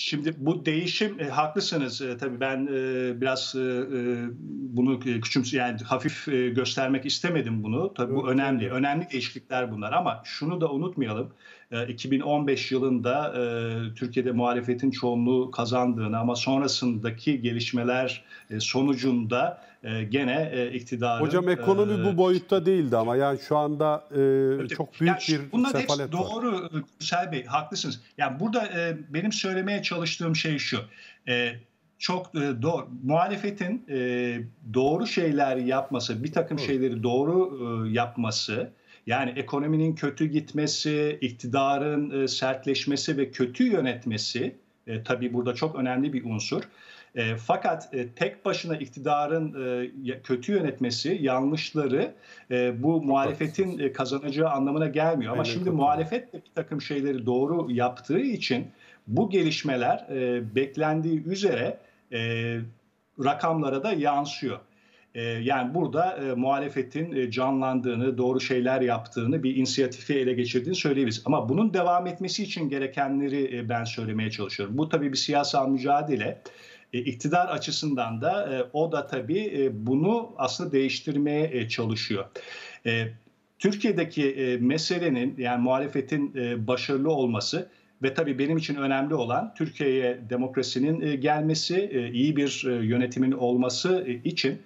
Şimdi bu değişim e, haklısınız e, tabii ben e, biraz e, e bunu küçümse yani hafif e, göstermek istemedim bunu. Tabii bu önemli. Önemli değişiklikler bunlar ama şunu da unutmayalım. 2015 e, yılında e, Türkiye'de muhalefetin çoğunluğu kazandığını ama sonrasındaki gelişmeler e, sonucunda gene iktidarın... Hocam ekonomi bu boyutta değildi ama yani şu anda çok büyük yani bir bunların sefalet hepsi var. Doğru Gürsel Bey haklısınız. Yani burada benim söylemeye çalıştığım şey şu çok e, doğru muhalefetin e, doğru şeyler yapması, bir takım evet. şeyleri doğru e, yapması yani ekonominin kötü gitmesi, iktidarın e, sertleşmesi ve kötü yönetmesi e, tabii burada çok önemli bir unsur. E, fakat e, tek başına iktidarın e, kötü yönetmesi, yanlışları e, bu muhalefetin e, kazanacağı anlamına gelmiyor. Ama şimdi muhalefet de bir takım şeyleri doğru yaptığı için bu gelişmeler e, beklendiği üzere e, rakamlara da yansıyor. Ee, yani burada e, muhalefetin e, canlandığını, doğru şeyler yaptığını, bir inisiyatifi ele geçirdiğini söyleyebiliriz. Ama bunun devam etmesi için gerekenleri e, ben söylemeye çalışıyorum. Bu tabii bir siyasal mücadele. E, iktidar açısından da e, o da tabii e, bunu aslında değiştirmeye e, çalışıyor. E, Türkiye'deki e, meselenin yani muhalefetin e, başarılı olması ve tabii benim için önemli olan Türkiye'ye demokrasinin e, gelmesi, e, iyi bir e, yönetimin olması için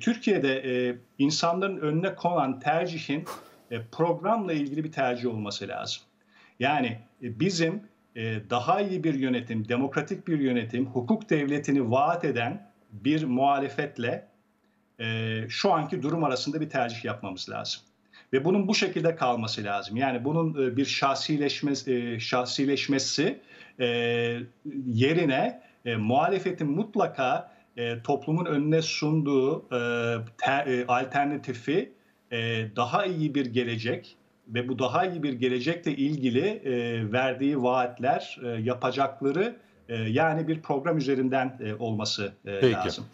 Türkiye'de insanların önüne konan tercihin programla ilgili bir tercih olması lazım. Yani bizim daha iyi bir yönetim, demokratik bir yönetim, hukuk devletini vaat eden bir muhalefetle şu anki durum arasında bir tercih yapmamız lazım. Ve bunun bu şekilde kalması lazım. Yani bunun e, bir e, şahsileşmesi, şahsileşmesi yerine e, muhalefetin mutlaka toplumun önüne sunduğu alternatifi daha iyi bir gelecek ve bu daha iyi bir gelecekle ilgili verdiği vaatler, yapacakları yani bir program üzerinden olması Peki. lazım.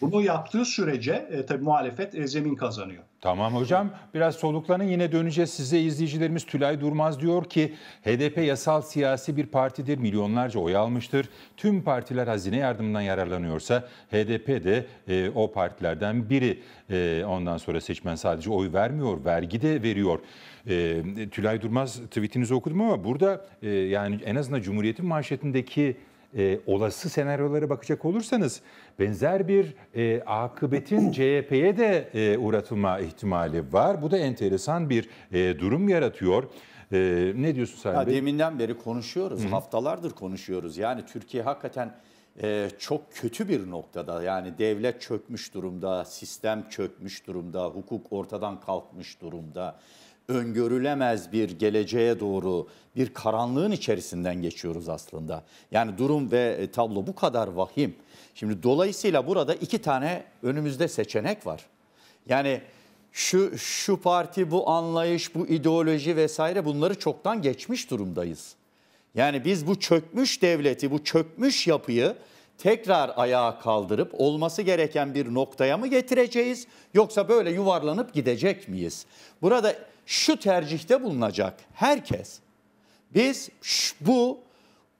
Bunu yaptığı sürece e, tabii muhalefet e, zemin kazanıyor. Tamam hocam biraz soluklanın yine döneceğiz size izleyicilerimiz Tülay Durmaz diyor ki HDP yasal siyasi bir partidir milyonlarca oy almıştır. Tüm partiler hazine yardımından yararlanıyorsa HDP de e, o partilerden biri e, ondan sonra seçmen sadece oy vermiyor vergi de veriyor. E, Tülay Durmaz tweetinizi okudum ama burada e, yani en azından Cumhuriyet'in manşetindeki e, olası senaryolara bakacak olursanız benzer bir e, akıbetin CHP'ye de e, uğratılma ihtimali var. Bu da enteresan bir e, durum yaratıyor. E, ne diyorsun Sayın Bey? Deminden beri konuşuyoruz, Hı-hı. haftalardır konuşuyoruz. Yani Türkiye hakikaten e, çok kötü bir noktada. Yani devlet çökmüş durumda, sistem çökmüş durumda, hukuk ortadan kalkmış durumda öngörülemez bir geleceğe doğru bir karanlığın içerisinden geçiyoruz aslında. Yani durum ve e, tablo bu kadar vahim. Şimdi dolayısıyla burada iki tane önümüzde seçenek var. Yani şu şu parti, bu anlayış, bu ideoloji vesaire bunları çoktan geçmiş durumdayız. Yani biz bu çökmüş devleti, bu çökmüş yapıyı tekrar ayağa kaldırıp olması gereken bir noktaya mı getireceğiz yoksa böyle yuvarlanıp gidecek miyiz? Burada şu tercihte bulunacak herkes. Biz bu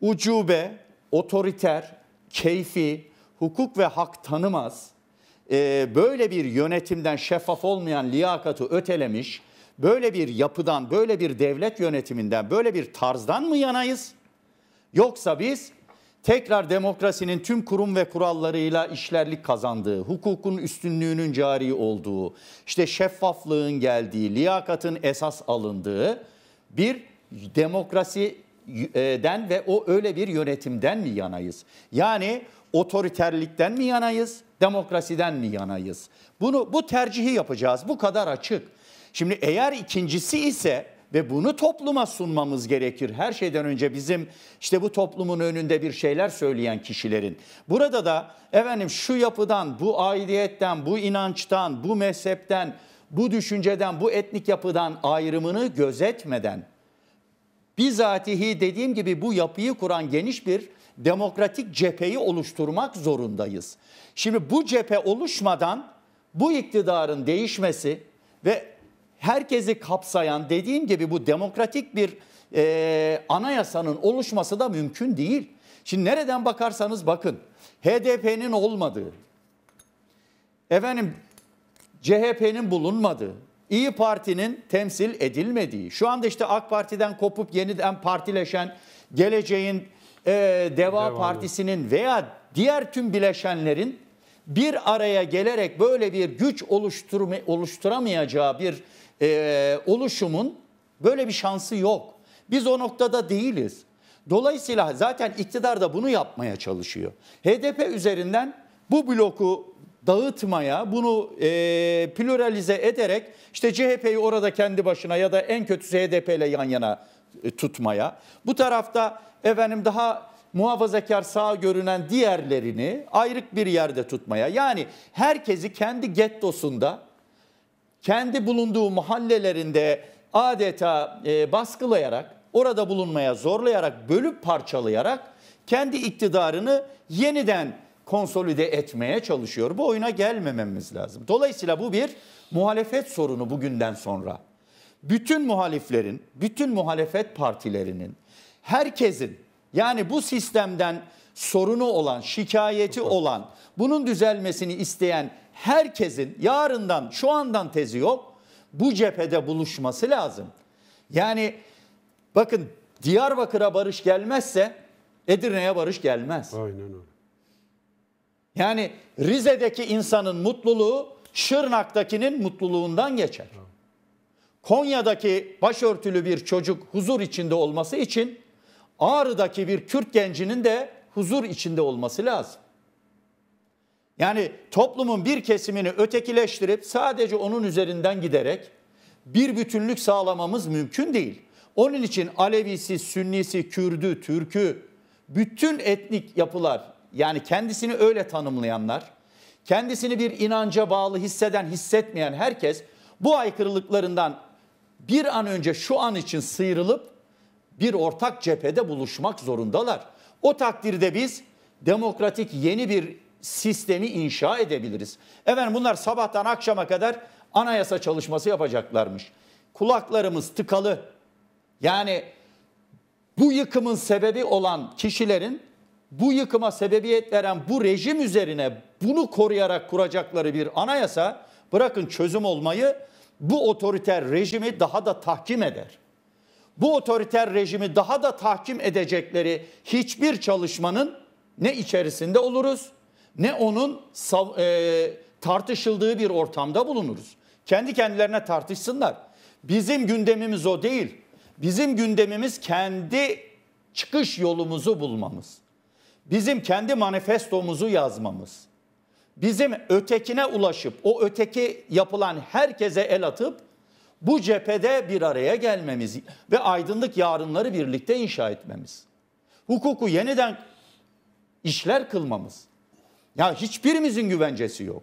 ucube, otoriter, keyfi, hukuk ve hak tanımaz, e, böyle bir yönetimden şeffaf olmayan liyakatı ötelemiş, böyle bir yapıdan, böyle bir devlet yönetiminden, böyle bir tarzdan mı yanayız? Yoksa biz tekrar demokrasinin tüm kurum ve kurallarıyla işlerlik kazandığı, hukukun üstünlüğünün cari olduğu, işte şeffaflığın geldiği, liyakatın esas alındığı bir demokrasiden e, ve o öyle bir yönetimden mi yanayız? Yani otoriterlikten mi yanayız, demokrasiden mi yanayız? Bunu bu tercihi yapacağız. Bu kadar açık. Şimdi eğer ikincisi ise ve bunu topluma sunmamız gerekir. Her şeyden önce bizim işte bu toplumun önünde bir şeyler söyleyen kişilerin. Burada da efendim şu yapıdan, bu aidiyetten, bu inançtan, bu mezhepten, bu düşünceden, bu etnik yapıdan ayrımını gözetmeden bizatihi dediğim gibi bu yapıyı kuran geniş bir demokratik cepheyi oluşturmak zorundayız. Şimdi bu cephe oluşmadan bu iktidarın değişmesi ve herkesi kapsayan dediğim gibi bu demokratik bir e, anayasanın oluşması da mümkün değil. Şimdi nereden bakarsanız bakın HDP'nin olmadığı, efendim CHP'nin bulunmadığı, İyi Parti'nin temsil edilmediği, şu anda işte AK Parti'den kopup yeniden partileşen geleceğin e, Deva Devamlı. Partisi'nin veya diğer tüm bileşenlerin bir araya gelerek böyle bir güç oluşturma, oluşturamayacağı bir e, oluşumun böyle bir şansı yok. Biz o noktada değiliz. Dolayısıyla zaten iktidar da bunu yapmaya çalışıyor. HDP üzerinden bu bloku dağıtmaya, bunu e, pluralize ederek işte CHP'yi orada kendi başına ya da en kötüsü HDP ile yan yana e, tutmaya. Bu tarafta efendim daha muhafazakar sağ görünen diğerlerini ayrık bir yerde tutmaya. Yani herkesi kendi gettosunda kendi bulunduğu mahallelerinde adeta e, baskılayarak, orada bulunmaya zorlayarak, bölüp parçalayarak kendi iktidarını yeniden konsolide etmeye çalışıyor. Bu oyuna gelmememiz lazım. Dolayısıyla bu bir muhalefet sorunu bugünden sonra. Bütün muhaliflerin, bütün muhalefet partilerinin, herkesin yani bu sistemden sorunu olan, şikayeti olan, bunun düzelmesini isteyen herkesin yarından şu andan tezi yok. Bu cephede buluşması lazım. Yani bakın Diyarbakır'a barış gelmezse Edirne'ye barış gelmez. Aynen öyle. Yani Rize'deki insanın mutluluğu Şırnak'takinin mutluluğundan geçer. Konya'daki başörtülü bir çocuk huzur içinde olması için Ağrı'daki bir Kürt gencinin de huzur içinde olması lazım. Yani toplumun bir kesimini ötekileştirip sadece onun üzerinden giderek bir bütünlük sağlamamız mümkün değil. Onun için Alevisi, Sünnisi, Kürdü, Türkü, bütün etnik yapılar yani kendisini öyle tanımlayanlar, kendisini bir inanca bağlı hisseden, hissetmeyen herkes bu aykırılıklarından bir an önce şu an için sıyrılıp bir ortak cephede buluşmak zorundalar. O takdirde biz demokratik yeni bir sistemi inşa edebiliriz. Efendim bunlar sabahtan akşama kadar anayasa çalışması yapacaklarmış. Kulaklarımız tıkalı. Yani bu yıkımın sebebi olan kişilerin bu yıkıma sebebiyet veren bu rejim üzerine bunu koruyarak kuracakları bir anayasa bırakın çözüm olmayı bu otoriter rejimi daha da tahkim eder. Bu otoriter rejimi daha da tahkim edecekleri hiçbir çalışmanın ne içerisinde oluruz ne onun e, tartışıldığı bir ortamda bulunuruz. Kendi kendilerine tartışsınlar. Bizim gündemimiz o değil. Bizim gündemimiz kendi çıkış yolumuzu bulmamız. Bizim kendi manifestomuzu yazmamız. Bizim ötekine ulaşıp o öteki yapılan herkese el atıp bu cephede bir araya gelmemiz ve aydınlık yarınları birlikte inşa etmemiz. Hukuku yeniden işler kılmamız. Ya hiçbirimizin güvencesi yok.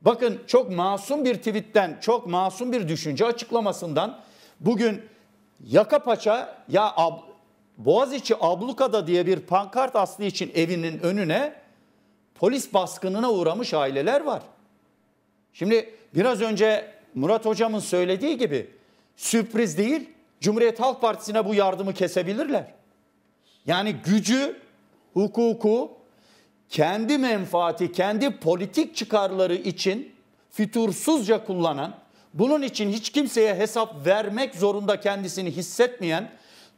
Bakın çok masum bir tweetten, çok masum bir düşünce açıklamasından bugün yaka paça ya ab, Boğaziçi Abluka'da diye bir pankart aslı için evinin önüne polis baskınına uğramış aileler var. Şimdi biraz önce Murat hocamın söylediği gibi sürpriz değil Cumhuriyet Halk Partisi'ne bu yardımı kesebilirler. Yani gücü, hukuku, kendi menfaati, kendi politik çıkarları için fitursuzca kullanan, bunun için hiç kimseye hesap vermek zorunda kendisini hissetmeyen,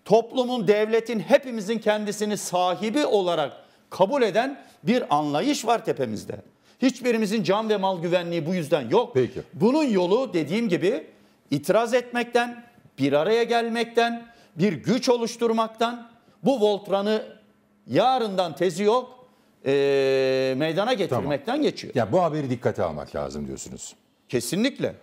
toplumun, devletin, hepimizin kendisini sahibi olarak kabul eden bir anlayış var tepemizde. Hiçbirimizin can ve mal güvenliği bu yüzden yok. Peki. Bunun yolu dediğim gibi itiraz etmekten, bir araya gelmekten, bir güç oluşturmaktan, bu Voltran'ı yarından tezi yok e, meydana getirmekten geçiyor. Ya bu haberi dikkate almak lazım diyorsunuz. Kesinlikle.